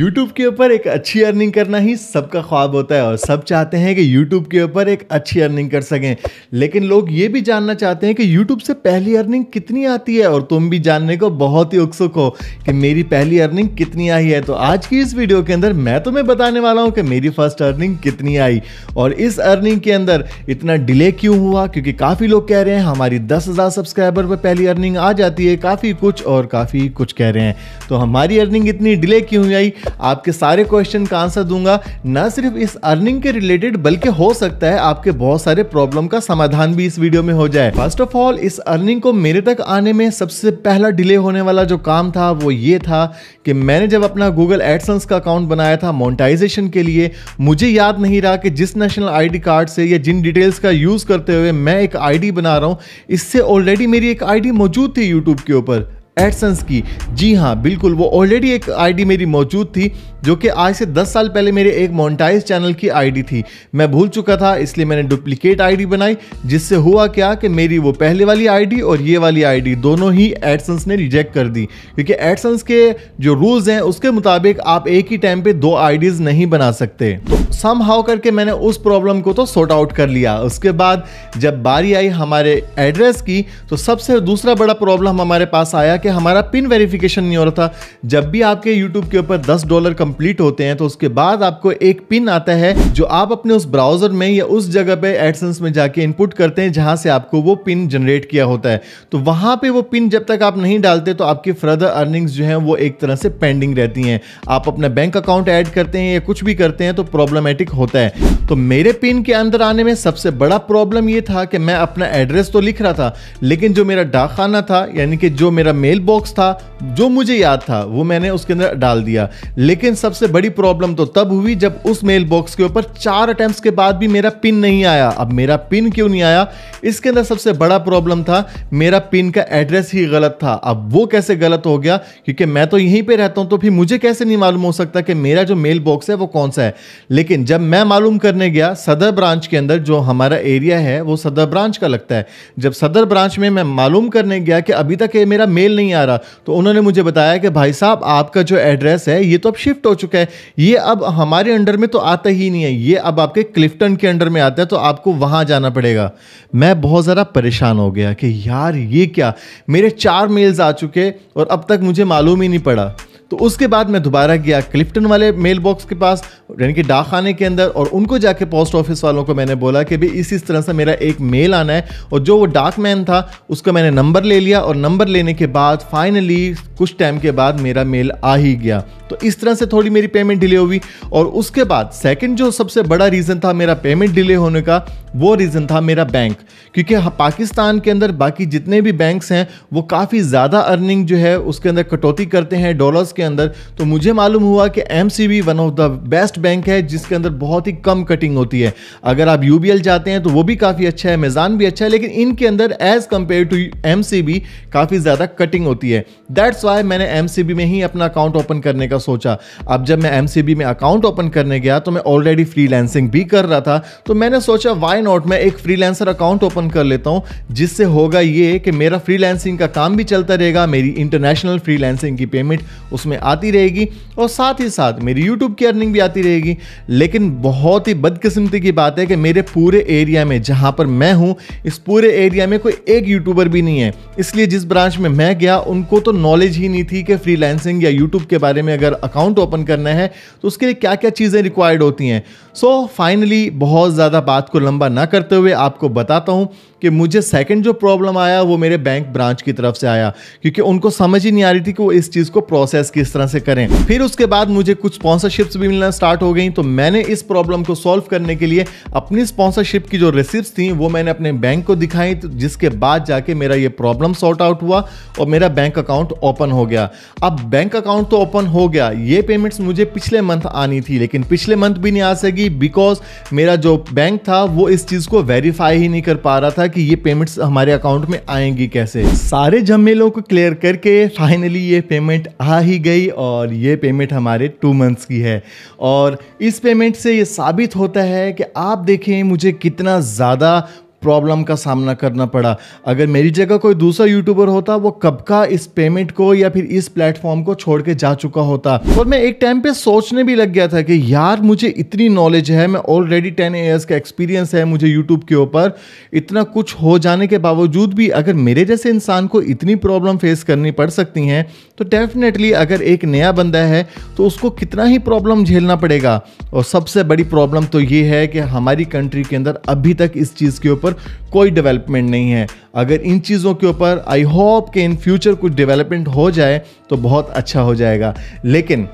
YouTube के ऊपर एक अच्छी अर्निंग करना ही सबका ख्वाब होता है और सब चाहते हैं कि यूट्यूब के ऊपर एक अच्छी अर्निंग कर सकें लेकिन लोग ये भी जानना चाहते हैं कि यूट्यूब से पहली अर्निंग कितनी आती है और तुम भी जानने को बहुत ही उत्सुक हो कि मेरी पहली अर्निंग कितनी आई है तो आज की इस वीडियो के अंदर मैं तुम्हें बताने वाला हूँ कि मेरी फर्स्ट अर्निंग कितनी आई और इस अर्निंग के अंदर इतना डिले क्यों हुआ क्योंकि काफ़ी लोग कह रहे हैं हमारी दस हज़ार सब्सक्राइबर पर पहली अर्निंग आ जाती है काफ़ी कुछ और काफ़ी कुछ कह रहे हैं तो हमारी अर्निंग इतनी डिले क्यों आई आपके सारे क्वेश्चन का आंसर दूंगा न सिर्फ इस अर्निंग के रिलेटेड बल्कि हो सकता है आपके बहुत सारे प्रॉब्लम का समाधान भी इस वीडियो में हो जाए फर्स्ट ऑफ ऑल इस अर्निंग को मेरे तक आने में सबसे पहला डिले होने वाला जो काम था वो ये था कि मैंने जब अपना गूगल एडसन्स का अकाउंट बनाया था मोनिटाइजेशन के लिए मुझे याद नहीं रहा कि जिस नेशनल आईडी कार्ड से या जिन डिटेल्स का यूज़ करते हुए मैं एक आईडी बना रहा हूं इससे ऑलरेडी मेरी एक आईडी मौजूद थी यूट्यूब के ऊपर एडसन्स की जी हाँ बिल्कुल वो ऑलरेडी एक आईडी मेरी मौजूद थी जो कि आज से 10 साल पहले मेरे एक मोनटाइज चैनल की आईडी थी मैं भूल चुका था इसलिए मैंने डुप्लीकेट आईडी बनाई जिससे हुआ क्या कि मेरी वो पहले वाली आईडी और ये वाली आईडी दोनों ही एडसन्स ने रिजेक्ट कर दी क्योंकि एडसन्स के जो रूल्स हैं उसके मुताबिक आप एक ही टाइम पर दो आईडीज नहीं बना सकते तो सम हाउ करके मैंने उस प्रॉब्लम को तो सॉर्ट आउट कर लिया उसके बाद जब बारी आई हमारे एड्रेस की तो सबसे दूसरा बड़ा प्रॉब्लम हमारे पास आया कि हमारा पिन वेरिफिकेशन नहीं हो रहा था जब भी आपके यूट्यूब के ऊपर दस डॉलर कंप्लीट होते हैं तो उसके बाद आपको एक पिन आता है जो आप अपने उस ब्राउजर में या उस जगह पे एडसेंस में जाके इनपुट करते हैं जहां से आपको वो पिन जनरेट किया होता है तो वहां पे वो पिन जब तक आप नहीं डालते तो आपकी फर्दर अर्निंग्स जो है वो एक तरह से पेंडिंग रहती हैं आप अपना बैंक अकाउंट ऐड करते हैं या कुछ भी करते हैं तो प्रॉब्लमेटिक होता है तो मेरे पिन के अंदर आने में सबसे बड़ा प्रॉब्लम ये था कि मैं अपना एड्रेस तो लिख रहा था लेकिन जो मेरा डाखाना था यानी कि जो मेरा मेल मेल बॉक्स था जो मुझे याद था वो मैंने उसके अंदर डाल दिया लेकिन सबसे बड़ी प्रॉब्लम तो तब हुई जब उस मेल बॉक्स के ऊपर चार अटैम्प्ट के बाद भी मेरा पिन नहीं आया अब मेरा पिन क्यों नहीं आया इसके अंदर सबसे बड़ा प्रॉब्लम था मेरा पिन का एड्रेस ही गलत था अब वो कैसे गलत हो गया क्योंकि मैं तो यहीं पर रहता हूँ तो फिर मुझे कैसे नहीं मालूम हो सकता कि मेरा जो मेल बॉक्स है वो कौन सा है लेकिन जब मैं मालूम करने गया सदर ब्रांच के अंदर जो हमारा एरिया है वो सदर ब्रांच का लगता है जब सदर ब्रांच में मैं मालूम करने गया कि अभी तक ये मेरा मेल नहीं आ रहा तो उन्होंने मुझे बताया कि भाई साहब आपका जो एड्रेस है ये तो अब शिफ्ट हो चुका है ये अब हमारे अंडर में तो आता ही नहीं है ये अब आपके क्लिफ्टन के अंडर में आता है तो आपको वहाँ जाना पड़ेगा मैं बहुत ज़्यादा परेशान हो गया कि यार ये क्या मेरे चार मेल्स आ चुके और अब तक मुझे मालूम ही नहीं पड़ा तो उसके बाद मैं दोबारा गया क्लिफ्टन वाले मेल बॉक्स के पास यानी कि डाकखाने के अंदर और उनको जाके पोस्ट ऑफिस वालों को मैंने बोला कि भाई इसी तरह से मेरा एक मेल आना है और जो वो डाक मैन था उसका मैंने नंबर ले लिया और नंबर लेने के बाद फाइनली कुछ टाइम के बाद मेरा मेल आ ही गया तो इस तरह से थोड़ी मेरी पेमेंट डिले हुई और उसके बाद सेकेंड जो सबसे बड़ा रीज़न था मेरा पेमेंट डिले होने का वो रीज़न था मेरा बैंक क्योंकि हाँ, पाकिस्तान के अंदर बाकी जितने भी बैंक्स हैं वो काफ़ी ज़्यादा अर्निंग जो है उसके अंदर कटौती करते हैं डॉलर्स के अंदर तो मुझे मालूम हुआ कि am one of the best bank है जिसके अंदर बहुत ही कम कटिंग होती है अगर आप यू जाते हैं तो वो भी काफ़ी अच्छा है मेज़ान भी अच्छा है लेकिन इनके अंदर एज कम्पेयर टू एम काफ़ी ज़्यादा कटिंग होती है दैट्स वाई मैंने एम में ही अपना अकाउंट ओपन करने का सोचा अब जब मैं एम में अकाउंट ओपन करने गया तो मैं ऑलरेडी फ्रीलैंसिंग भी कर रहा था तो मैंने सोचा वाई नॉट मैं एक फ्रीलैंसर अकाउंट ओपन कर लेता हूँ जिससे होगा ये कि मेरा फ्रीलैंसिंग का काम भी चलता रहेगा मेरी इंटरनेशनल फ्रीलैंसिंग की पेमेंट उसमें इसमें आती रहेगी और साथ ही साथ मेरी यूट्यूब की अर्निंग भी आती रहेगी लेकिन बहुत ही बदकिस्मती की बात है कि मेरे पूरे एरिया में जहाँ पर मैं हूँ इस पूरे एरिया में कोई एक यूट्यूबर भी नहीं है इसलिए जिस ब्रांच में मैं गया उनको तो नॉलेज ही नहीं थी कि फ्री या यूट्यूब के बारे में अगर अकाउंट ओपन करना है तो उसके लिए क्या क्या चीज़ें रिक्वायर्ड होती हैं सो so, फाइनली बहुत ज़्यादा बात को लंबा ना करते हुए आपको बताता हूँ कि मुझे सेकंड जो प्रॉब्लम आया वो मेरे बैंक ब्रांच की तरफ से आया क्योंकि उनको समझ ही नहीं आ रही थी कि वो इस चीज़ को प्रोसेस किस तरह से करें फिर उसके बाद मुझे कुछ स्पॉन्सरशिप्स भी मिलना स्टार्ट हो गई तो मैंने इस प्रॉब्लम को सॉल्व करने के लिए अपनी स्पॉन्सरशिप की जो रिसिप्ट थी वो मैंने अपने बैंक को दिखाई तो जिसके बाद जाके मेरा ये प्रॉब्लम सॉर्ट आउट हुआ और मेरा बैंक अकाउंट ओपन हो गया अब बैंक अकाउंट तो ओपन हो गया ये पेमेंट्स मुझे पिछले मंथ आनी थी लेकिन पिछले मंथ भी नहीं आ सकी बिकॉज मेरा जो बैंक था वो इस चीज़ को वेरीफाई ही नहीं कर पा रहा था कि ये पेमेंट्स हमारे अकाउंट में आएंगी कैसे सारे झमेलों को क्लियर करके फाइनली ये पेमेंट आ ही गई और ये पेमेंट हमारे टू मंथ्स की है और इस पेमेंट से ये साबित होता है कि आप देखें मुझे कितना ज़्यादा प्रॉब्लम का सामना करना पड़ा अगर मेरी जगह कोई दूसरा यूट्यूबर होता वो कब का इस पेमेंट को या फिर इस प्लेटफॉर्म को छोड़ के जा चुका होता और मैं एक टाइम पे सोचने भी लग गया था कि यार मुझे इतनी नॉलेज है मैं ऑलरेडी टेन ईयर्स का एक्सपीरियंस है मुझे यूट्यूब के ऊपर इतना कुछ हो जाने के बावजूद भी अगर मेरे जैसे इंसान को इतनी प्रॉब्लम फेस करनी पड़ सकती हैं तो डेफिनेटली अगर एक नया बंदा है तो उसको कितना ही प्रॉब्लम झेलना पड़ेगा और सबसे बड़ी प्रॉब्लम तो ये है कि हमारी कंट्री के अंदर अभी तक इस चीज़ के ऊपर ऊपर कोई डेवलपमेंट नहीं है अगर इन चीज़ों के ऊपर आई होप कि इन फ्यूचर कुछ डेवलपमेंट हो जाए तो बहुत अच्छा हो जाएगा लेकिन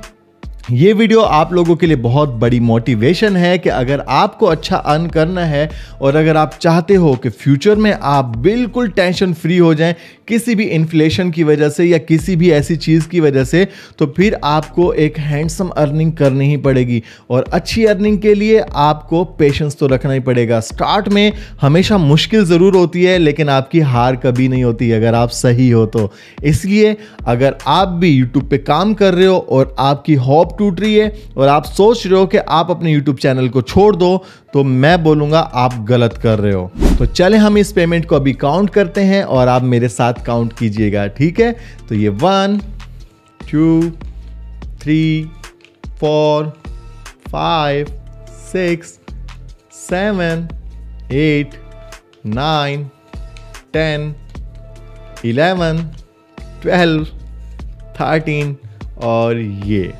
ये वीडियो आप लोगों के लिए बहुत बड़ी मोटिवेशन है कि अगर आपको अच्छा अर्न करना है और अगर आप चाहते हो कि फ्यूचर में आप बिल्कुल टेंशन फ्री हो जाएं किसी भी इन्फ्लेशन की वजह से या किसी भी ऐसी चीज़ की वजह से तो फिर आपको एक हैंडसम अर्निंग करनी ही पड़ेगी और अच्छी अर्निंग के लिए आपको पेशेंस तो रखना ही पड़ेगा स्टार्ट में हमेशा मुश्किल ज़रूर होती है लेकिन आपकी हार कभी नहीं होती अगर आप सही हो तो इसलिए अगर आप भी यूट्यूब पर काम कर रहे हो और आपकी हॉप टूट रही है और आप सोच रहे हो कि आप अपने यूट्यूब चैनल को छोड़ दो तो मैं बोलूंगा आप गलत कर रहे हो तो चले हम इस पेमेंट को अभी काउंट करते हैं और आप मेरे साथ काउंट कीजिएगा ठीक है तो ये one two three four five six seven eight nine ten eleven twelve thirteen और ये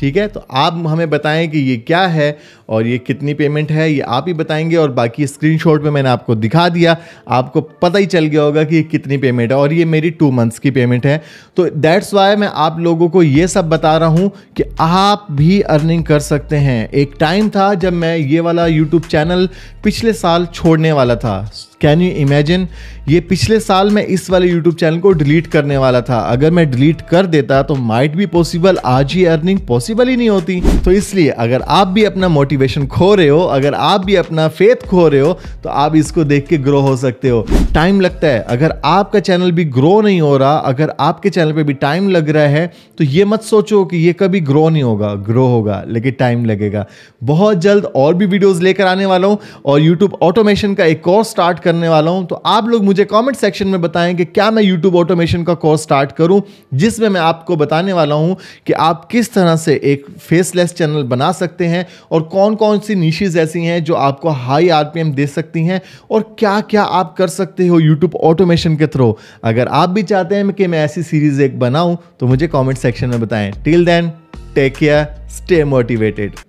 ठीक है तो आप हमें बताएं कि ये क्या है और ये कितनी पेमेंट है ये आप ही बताएंगे और बाकी स्क्रीनशॉट में मैंने आपको दिखा दिया आपको पता ही चल गया होगा कि ये कितनी पेमेंट है और ये मेरी टू मंथ्स की पेमेंट है तो दैट्स वाई मैं आप लोगों को ये सब बता रहा हूँ कि आप भी अर्निंग कर सकते हैं एक टाइम था जब मैं ये वाला यूट्यूब चैनल पिछले साल छोड़ने वाला था कैन यू इमेजिन ये पिछले साल मैं इस वाले यूट्यूब चैनल को डिलीट करने वाला था अगर मैं डिलीट कर देता तो माइट भी पॉसिबल आज ही अर्निंग पॉसिबल ही नहीं होती तो इसलिए अगर आप भी अपना मोटिव मोटिवेशन खो रहे हो अगर आप भी अपना फेथ खो रहे हो तो आप इसको देख के ग्रो हो सकते हो टाइम लगता है अगर आपका चैनल भी ग्रो नहीं हो रहा अगर आपके चैनल पे भी टाइम लग रहा है तो ये मत सोचो कि ये कभी ग्रो नहीं होगा ग्रो होगा लेकिन टाइम लगेगा बहुत जल्द और भी वीडियोस लेकर आने वाला हूँ और यूट्यूब ऑटोमेशन का एक कोर्स स्टार्ट करने वाला हूँ तो आप लोग मुझे कॉमेंट सेक्शन में बताएं कि क्या मैं यूट्यूब ऑटोमेशन का कोर्स स्टार्ट करूँ जिसमें मैं आपको बताने वाला हूँ कि आप किस तरह से एक फेसलेस चैनल बना सकते हैं और कौन कौन कौन सी निशेज ऐसी हैं जो आपको हाई आरपीएम दे सकती हैं और क्या क्या आप कर सकते हो यूट्यूब ऑटोमेशन के थ्रू अगर आप भी चाहते हैं कि मैं ऐसी सीरीज एक बनाऊं तो मुझे कमेंट सेक्शन में बताएं till then take care stay motivated